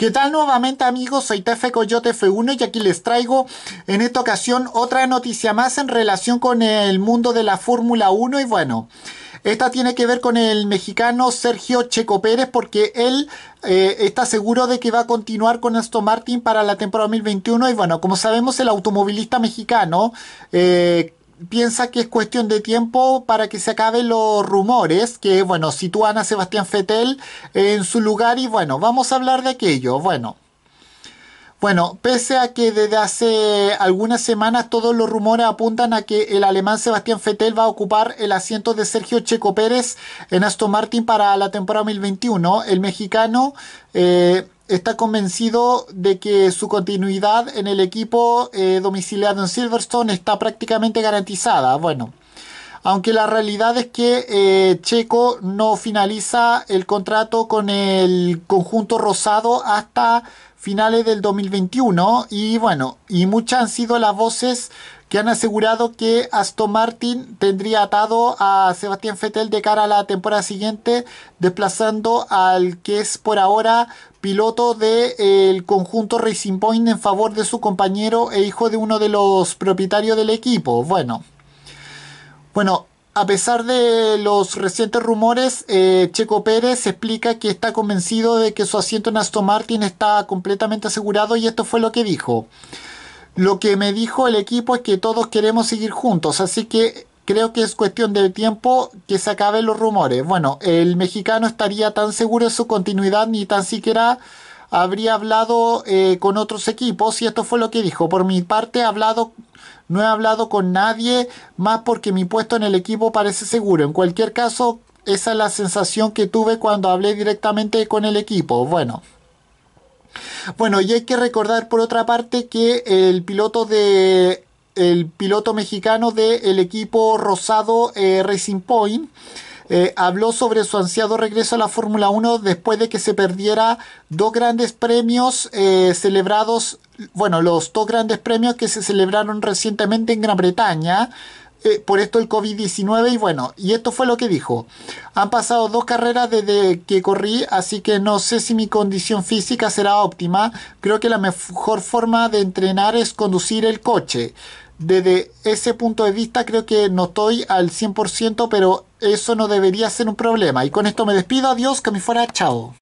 ¿Qué tal nuevamente amigos? Soy Tefe Coyote F1 y aquí les traigo en esta ocasión otra noticia más en relación con el mundo de la Fórmula 1 y bueno, esta tiene que ver con el mexicano Sergio Checo Pérez porque él eh, está seguro de que va a continuar con esto Martin para la temporada 2021 y bueno, como sabemos el automovilista mexicano... Eh, piensa que es cuestión de tiempo para que se acaben los rumores que, bueno, sitúan a Sebastián Fettel en su lugar y, bueno, vamos a hablar de aquello. Bueno. Bueno, pese a que desde hace algunas semanas todos los rumores apuntan a que el alemán Sebastián Fettel va a ocupar el asiento de Sergio Checo Pérez en Aston Martin para la temporada 2021, el mexicano eh, está convencido de que su continuidad en el equipo eh, domiciliado en Silverstone está prácticamente garantizada. Bueno, aunque la realidad es que eh, Checo no finaliza el contrato con el conjunto rosado hasta finales del 2021 y bueno, y muchas han sido las voces que han asegurado que Aston Martin tendría atado a Sebastián Fettel de cara a la temporada siguiente, desplazando al que es por ahora piloto del de, eh, el conjunto Racing Point en favor de su compañero e hijo de uno de los propietarios del equipo. Bueno, bueno, a pesar de los recientes rumores, eh, Checo Pérez explica que está convencido de que su asiento en Aston Martin está completamente asegurado y esto fue lo que dijo. Lo que me dijo el equipo es que todos queremos seguir juntos, así que creo que es cuestión de tiempo que se acaben los rumores. Bueno, el mexicano estaría tan seguro de su continuidad ni tan siquiera habría hablado eh, con otros equipos y esto fue lo que dijo. Por mi parte, hablado, no he hablado con nadie más porque mi puesto en el equipo parece seguro. En cualquier caso, esa es la sensación que tuve cuando hablé directamente con el equipo. Bueno. Bueno, y hay que recordar por otra parte que el piloto de el piloto mexicano del equipo rosado eh, Racing Point eh, habló sobre su ansiado regreso a la Fórmula 1 después de que se perdiera dos grandes premios eh, celebrados, bueno, los dos grandes premios que se celebraron recientemente en Gran Bretaña. Eh, por esto el COVID-19 y bueno, y esto fue lo que dijo. Han pasado dos carreras desde que corrí, así que no sé si mi condición física será óptima. Creo que la mejor forma de entrenar es conducir el coche desde ese punto de vista creo que no estoy al 100%, pero eso no debería ser un problema. Y con esto me despido, adiós, que me fuera, chao.